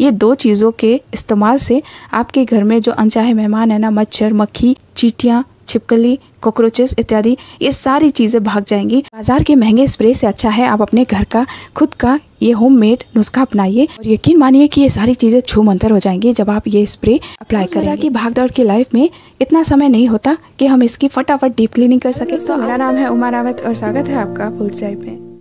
ये दो चीज़ों के इस्तेमाल से आपके घर में जो अनचाहे मेहमान है ना मच्छर मक्खी चीटियाँ छिपकली कॉकरोचेस इत्यादि ये सारी चीज़ें भाग जाएंगी बाजार के महंगे स्प्रे से अच्छा है आप अपने घर का खुद का ये होममेड नुस्खा अपनाइए और यकीन मानिए कि ये सारी चीज़ें छू मंतर हो जाएंगी जब आप ये स्प्रे अप्लाई करेंगे की भागदौड़ की लाइफ में इतना समय नहीं होता कि हम इसकी फटाफट डीप क्लीनिंग कर सकें तो मेरा नाम है उमा रावत और स्वागत है आपका फूड साइड में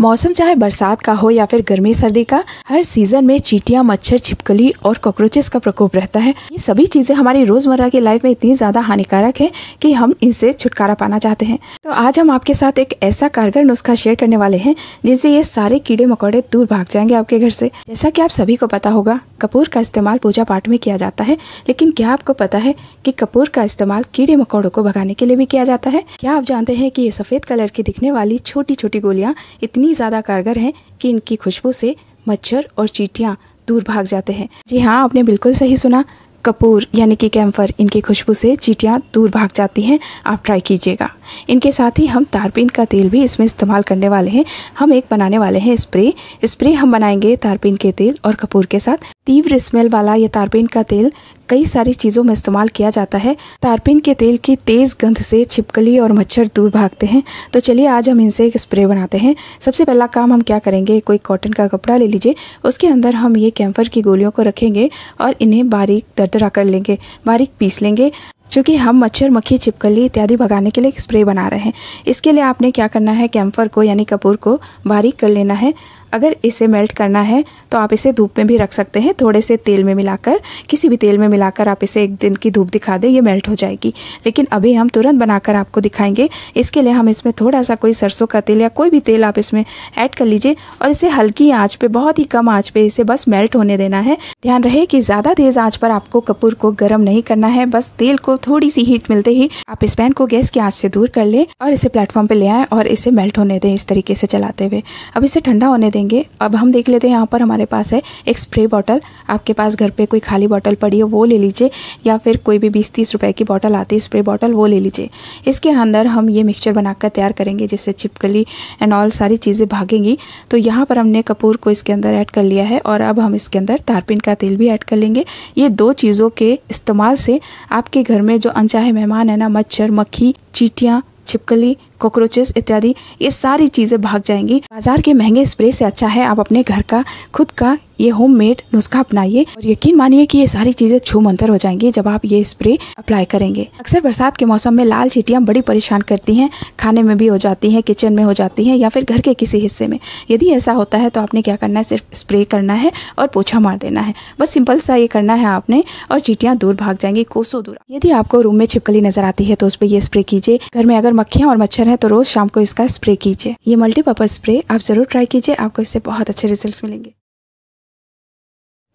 मौसम चाहे बरसात का हो या फिर गर्मी सर्दी का हर सीजन में चीटियां मच्छर छिपकली और कॉकरोचेस का प्रकोप रहता है ये सभी चीज़ें हमारी रोज़मर्रा की लाइफ में इतनी ज़्यादा हानिकारक है कि हम इनसे छुटकारा पाना चाहते हैं तो आज हम आपके साथ एक ऐसा कारगर नुस्खा शेयर करने वाले हैं जिनसे ये सारे कीड़े मकोड़े दूर भाग जाएंगे आपके घर से जैसा कि आप सभी को पता होगा कपूर का इस्तेमाल पूजा पाठ में किया जाता है लेकिन क्या आपको पता है कि कपूर का इस्तेमाल कीड़े मकोड़ों को भगाने के लिए भी किया जाता है क्या आप जानते हैं कि ये सफ़ेद कलर की दिखने वाली छोटी छोटी गोलियाँ इतनी इतनी ज़्यादा कारगर हैं कि इनकी खुशबू से मच्छर और चीटियाँ दूर भाग जाते हैं जी हाँ आपने बिल्कुल सही सुना कपूर यानी कि कैम्फर इनकी खुशबू से चीटियाँ दूर भाग जाती हैं आप ट्राई कीजिएगा इनके साथ ही हम तारपीन का तेल भी इसमें इस्तेमाल करने वाले हैं हम एक बनाने वाले हैं स्प्रे स्प्रे हम बनाएंगे तारपीन के तेल और कपूर के साथ तीव्र स्मेल वाला यह तारपीन का तेल कई सारी चीज़ों में इस्तेमाल किया जाता है तारपीन के तेल की तेज़ गंध से छिपकली और मच्छर दूर भागते हैं तो चलिए आज हम इनसे एक स्प्रे बनाते हैं सबसे पहला काम हम क्या करेंगे कोई कॉटन का कपड़ा ले लीजिए उसके अंदर हम ये कैम्फर की गोलियों को रखेंगे और इन्हें बारीक दरदरा कर लेंगे बारीक पीस लेंगे चूँकि हम मच्छर मक्खी छिपकली इत्यादि भगाने के लिए स्प्रे बना रहे हैं इसके लिए आपने क्या करना है कैम्फर को यानी कपूर को बारीक कर लेना है अगर इसे मेल्ट करना है तो आप इसे धूप में भी रख सकते हैं थोड़े से तेल में मिलाकर किसी भी तेल में मिलाकर आप इसे एक दिन की धूप दिखा दें ये मेल्ट हो जाएगी लेकिन अभी हम तुरंत बनाकर आपको दिखाएंगे इसके लिए हम इसमें थोड़ा सा कोई सरसों का तेल या कोई भी तेल आप इसमें ऐड कर लीजिए और इसे हल्की आँच पर बहुत ही कम आँच पर इसे बस मेल्ट होने देना है ध्यान रहे कि ज़्यादा तेज़ आँच पर आपको कपूर को गर्म नहीं करना है बस तेल को थोड़ी सी हीट मिलते ही आप इस पैन को गैस की आँच से दूर कर लें और इसे प्लेटफॉर्म पर ले आएँ और इसे मेल्ट होने दें इस तरीके से चलाते हुए अब इसे ठंडा होने देंगे लेंगे अब हम देख लेते हैं यहाँ पर हमारे पास है एक स्प्रे बॉटल आपके पास घर पे कोई खाली बॉटल पड़ी हो वो ले लीजिए या फिर कोई भी बीस तीस रुपए की बॉटल आती है स्प्रे बॉटल वो ले लीजिए इसके अंदर हम ये मिक्सचर बनाकर तैयार करेंगे जिससे चिपकली एंड ऑल सारी चीज़ें भागेंगी तो यहाँ पर हमने कपूर को इसके अंदर ऐड कर लिया है और अब हम इसके अंदर तारपिन का तेल भी ऐड कर लेंगे ये दो चीज़ों के इस्तेमाल से आपके घर में जो अनचाहे मेहमान है ना मच्छर मक्खी चीटियाँ छिपकली कॉकरोचेस इत्यादि ये सारी चीज़ें भाग जाएंगी बाजार के महंगे स्प्रे से अच्छा है आप अपने घर का खुद का ये होममेड नुस्खा अपनाइए और यकीन मानिए कि ये सारी चीज़ें छू मंतर हो जाएंगी जब आप ये स्प्रे अप्लाई करेंगे अक्सर बरसात के मौसम में लाल चीटियाँ बड़ी परेशान करती हैं खाने में भी हो जाती हैं किचन में हो जाती हैं या फिर घर के किसी हिस्से में यदि ऐसा होता है तो आपने क्या करना है सिर्फ स्प्रे करना है और पोछा मार देना है बस सिंपल सा ये करना है आपने और चीटियाँ दूर भाग जाएंगी कोसों दूर यदि आपको रूम में छिपकली नजर आती है तो उस पर यह स्प्रे कीजिए घर में अगर मक्खियाँ और मच्छर इन्फेक्शन है तो रोज शाम को इसका स्प्रे कीजिए ये मल्टीपर्पज स्प्रे आप जरूर ट्राई कीजिए आपको इससे बहुत अच्छे रिजल्ट मिलेंगे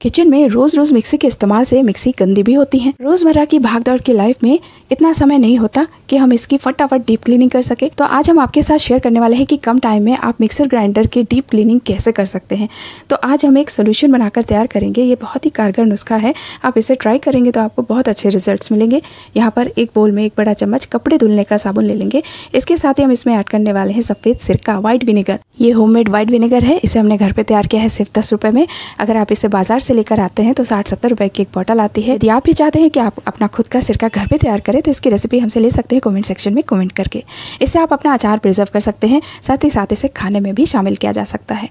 किचन में रोज रोज मिक्सी के इस्तेमाल से मिक्सी गंदी भी होती है रोजमर्रा की भागदौड़ की लाइफ में इतना समय नहीं होता कि हम इसकी फटाफट डीप क्लीनिंग कर सके तो आज हम आपके साथ शेयर करने वाले हैं कि कम टाइम में आप मिक्सर ग्राइंडर की डीप क्लीनिंग कैसे कर सकते हैं तो आज हम एक सोल्यूशन बनाकर तैयार करेंगे ये बहुत ही कारगर नुस्खा है आप इसे ट्राई करेंगे तो आपको बहुत अच्छे रिजल्ट मिलेंगे यहाँ पर एक बोल में एक बड़ा चम्मच कपड़े धुलने का साबुन ले लेंगे इसके साथ ही हम इसमें ऐड करने वाले हैं सफ़ेद सिरका व्हाइट विनेगर ये होम मेड व्हाइट विनेगर है इसे हमने घर पर तैयार किया है सिर्फ दस में अगर आप इसे बाजार से लेकर आते हैं तो साठ सत्तर रुपए की एक बॉटल आती है यदि आप भी चाहते हैं कि आप अपना खुद का सिरका घर पे तैयार करें तो इसकी रेसिपी हमसे ले सकते हैं कमेंट सेक्शन में कमेंट करके इससे आप अपना अचार प्रिजर्व कर सकते हैं साथ ही साथ इसे खाने में भी शामिल किया जा सकता है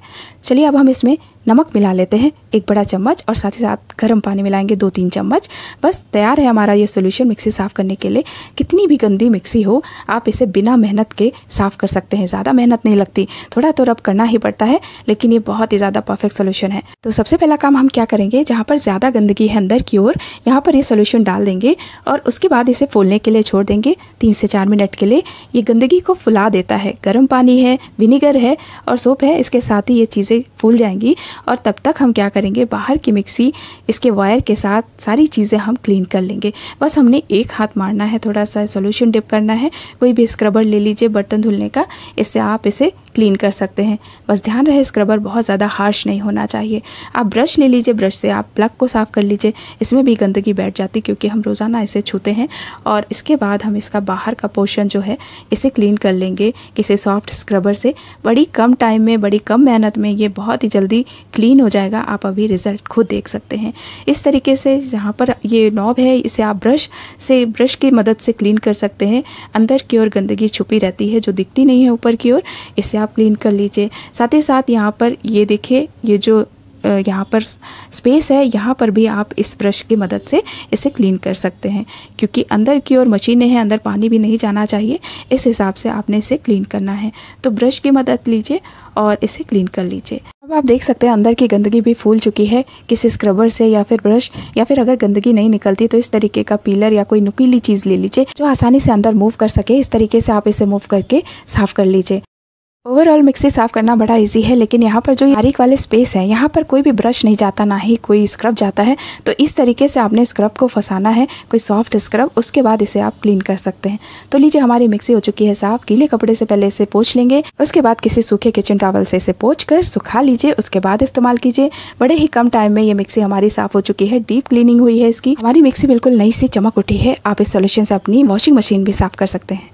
चलिए अब हम इसमें नमक मिला लेते हैं एक बड़ा चम्मच और साथ ही साथ गर्म पानी मिलाएंगे दो तीन चम्मच बस तैयार है हमारा ये सोल्यूशन मिक्सी साफ़ करने के लिए कितनी भी गंदी मिक्सी हो आप इसे बिना मेहनत के साफ़ कर सकते हैं ज़्यादा मेहनत नहीं लगती थोड़ा तो रब करना ही पड़ता है लेकिन ये बहुत ही ज़्यादा परफेक्ट सोल्यूशन है तो सबसे पहला काम हम क्या करेंगे जहाँ पर ज़्यादा गंदगी है अंदर की ओर यहाँ पर ये सोल्यूशन डाल देंगे और उसके बाद इसे फूलने के लिए छोड़ देंगे तीन से चार मिनट के लिए ये गंदगी को फुला देता है गर्म पानी है विनीगर है और सोप है इसके साथ ही ये चीज़ें फूल जाएंगी और तब तक हम क्या करेंगे बाहर की मिक्सी इसके वायर के साथ सारी चीज़ें हम क्लीन कर लेंगे बस हमने एक हाथ मारना है थोड़ा सा सोल्यूशन डिप करना है कोई भी स्क्रबर ले लीजिए बर्तन धुलने का इससे आप इसे क्लीन कर सकते हैं बस ध्यान रहे स्क्रबर बहुत ज़्यादा हार्श नहीं होना चाहिए आप ब्रश ले लीजिए ब्रश से आप प्लग को साफ़ कर लीजिए इसमें भी गंदगी बैठ जाती क्योंकि हम रोज़ाना इसे छूते हैं और इसके बाद हम इसका बाहर का पोर्शन जो है इसे क्लीन कर लेंगे किसी सॉफ्ट स्क्रबर से बड़ी कम टाइम में बड़ी कम मेहनत में ये बहुत ही जल्दी क्लीन हो जाएगा आप अभी रिज़ल्ट खुद देख सकते हैं इस तरीके से जहाँ पर ये नॉब है इसे आप ब्रश से ब्रश की मदद से क्लीन कर सकते हैं अंदर की ओर गंदगी छुपी रहती है जो दिखती नहीं है ऊपर की ओर इसे आप क्लीन कर लीजिए साथ ही साथ यहाँ पर ये देखिए ये जो यहाँ पर स्पेस है यहाँ पर भी आप इस ब्रश की मदद से इसे क्लीन कर सकते हैं क्योंकि अंदर की ओर मशीनें हैं अंदर पानी भी नहीं जाना चाहिए इस हिसाब से आपने इसे क्लीन करना है तो ब्रश की मदद लीजिए और इसे क्लीन कर लीजिए अब आप देख सकते हैं अंदर की गंदगी भी फूल चुकी है किसी स्क्रबर से या फिर ब्रश या फिर अगर गंदगी नहीं निकलती तो इस तरीके का पीलर या कोई नुकीली चीज़ ले लीजिए जो आसानी से अंदर मूव कर सके इस तरीके से आप इसे मूव करके साफ कर लीजिए ओवरऑल मिक्सी साफ़ करना बड़ा इजी है लेकिन यहाँ पर जो बारीक वाले स्पेस है यहाँ पर कोई भी ब्रश नहीं जाता ना ही कोई स्क्रब जाता है तो इस तरीके से आपने स्क्रब को फंसाना है कोई सॉफ्ट स्क्रब उसके बाद इसे आप क्लीन कर सकते हैं तो लीजिए हमारी मिक्सी हो चुकी है साफ गीले कपड़े से पहले इसे पोछ लेंगे उसके बाद किसी सूखे किचन टावल से इसे पोछ कर सुखा लीजिए उसके बाद इस्तेमाल कीजिए बड़े ही कम टाइम में ये मिक्सी हमारी साफ़ हो चुकी है डीप क्लीनिंग हुई है इसकी हमारी मिक्सी बिल्कुल नई सी चमक उठी है आप इस सोल्यूशन से अपनी वॉशिंग मशीन भी साफ़ कर सकते हैं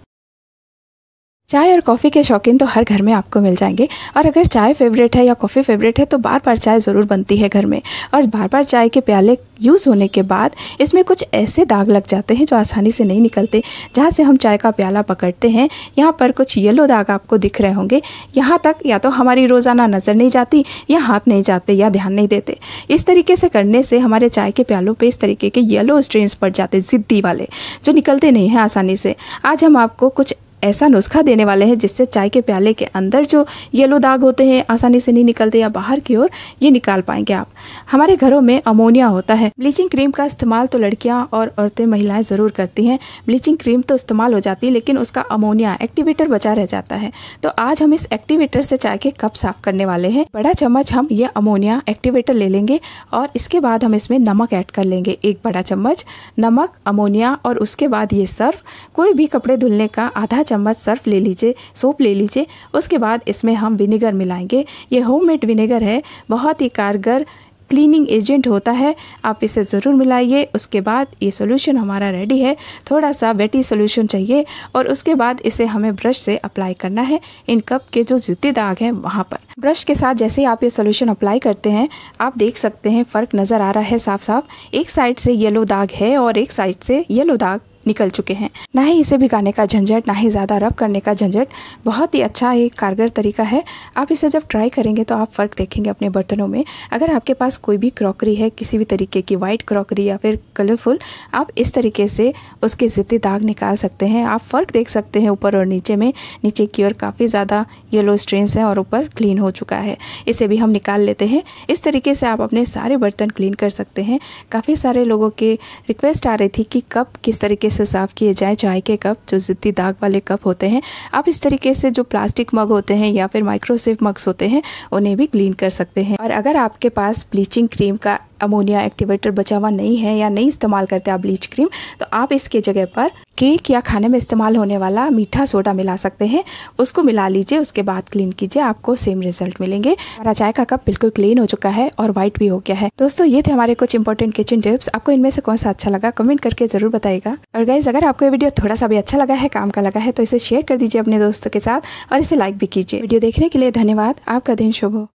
चाय और कॉफ़ी के शौकीन तो हर घर में आपको मिल जाएंगे और अगर चाय फेवरेट है या कॉफ़ी फेवरेट है तो बार बार चाय ज़रूर बनती है घर में और बार बार चाय के प्याले यूज़ होने के बाद इसमें कुछ ऐसे दाग लग जाते हैं जो आसानी से नहीं निकलते जहाँ से हम चाय का प्याला पकड़ते हैं यहाँ पर कुछ येलो दाग आपको दिख रहे होंगे यहाँ तक या तो हमारी रोज़ाना नज़र नहीं जाती या हाथ नहीं जाते या ध्यान नहीं देते इस तरीके से करने से हमारे चाय के प्यालों पर इस तरीके के येलो स्ट्रेन्स पड़ जाते ज़िद्दी वाले जो निकलते नहीं हैं आसानी से आज हम आपको कुछ ऐसा नुस्खा देने वाले हैं जिससे चाय के प्याले के अंदर जो येलो दाग होते हैं आसानी से नहीं निकलते या बाहर की ओर ये निकाल पाएंगे आप हमारे घरों में अमोनिया होता है ब्लीचिंग क्रीम का इस्तेमाल तो लड़कियां और औरतें महिलाएं ज़रूर करती हैं ब्लीचिंग क्रीम तो इस्तेमाल हो जाती है लेकिन उसका अमोनिया एक्टिवेटर बचा रह जाता है तो आज हम इस एक्टिवेटर से चाय के कप साफ करने वाले हैं बड़ा चम्मच हम ये अमोनिया एक्टिवेटर ले लेंगे और इसके बाद हम इसमें नमक ऐड कर लेंगे एक बड़ा चम्मच नमक अमोनिया और उसके बाद ये सर्फ कोई भी कपड़े धुलने का आधा चम्मच सर्फ ले लीजिए सोप ले लीजिए उसके बाद इसमें हम विनेगर मिलाएंगे ये होममेड विनेगर है बहुत ही कारगर क्लीनिंग एजेंट होता है आप इसे ज़रूर मिलाइए उसके बाद ये सोल्यूशन हमारा रेडी है थोड़ा सा वेटी सोल्यूशन चाहिए और उसके बाद इसे हमें ब्रश से अप्लाई करना है इन कप के जो जितने दाग हैं वहाँ पर ब्रश के साथ जैसे ही आप ये सोल्यूशन अप्लाई करते हैं आप देख सकते हैं फ़र्क नज़र आ रहा है साफ साफ एक साइड से येलो दाग है और एक साइड से येलो दाग निकल चुके हैं ना ही इसे भिगाने का झंझट ना ही ज़्यादा रब करने का झंझट बहुत ही अच्छा एक कारगर तरीका है आप इसे जब ट्राई करेंगे तो आप फ़र्क देखेंगे अपने बर्तनों में अगर आपके पास कोई भी क्रॉकरी है किसी भी तरीके की वाइट क्रॉकरी या फिर कलरफुल आप इस तरीके से उसके ज़िद्दी दाग निकाल सकते हैं आप फ़र्क देख सकते हैं ऊपर और नीचे में नीचे की ओर काफ़ी ज़्यादा येलो स्ट्रेंस हैं और ऊपर क्लीन हो चुका है इसे भी हम निकाल लेते हैं इस तरीके से आप अपने सारे बर्तन क्लीन कर सकते हैं काफ़ी सारे लोगों के रिक्वेस्ट आ रही थी कि कब किस तरीके से से साफ़ किए जाएँ चाय के कप जो ज़िद्दी दाग वाले कप होते हैं आप इस तरीके से जो प्लास्टिक मग होते हैं या फिर माइक्रोसेव मग्स होते हैं उन्हें भी क्लीन कर सकते हैं और अगर आपके पास ब्लीचिंग क्रीम का अमोनिया एक्टिवेटर बचा हुआ नहीं है या नहीं इस्तेमाल करते आप ब्लीच क्रीम तो आप इसके जगह पर केक या खाने में इस्तेमाल होने वाला मीठा सोडा मिला सकते हैं उसको मिला लीजिए उसके बाद क्लीन कीजिए आपको सेम रिजल्ट मिलेंगे हमारा चाय का कप बिल्कुल क्लीन हो चुका है और व्हाइट भी हो गया है दोस्तों ये थे हमारे कुछ इंपॉर्टेंट किचन टिप्स आपको इनमें से कौन सा अच्छा लगा कमेंट करके जरूर बताएगा और गाइज अगर आपको ये वीडियो थोड़ा सा भी अच्छा लगा है काम का लगा है तो इसे शेयर कर दीजिए अपने दोस्तों के साथ और इसे लाइक भी कीजिए वीडियो देखने के लिए धन्यवाद आपका दिन शुभ हो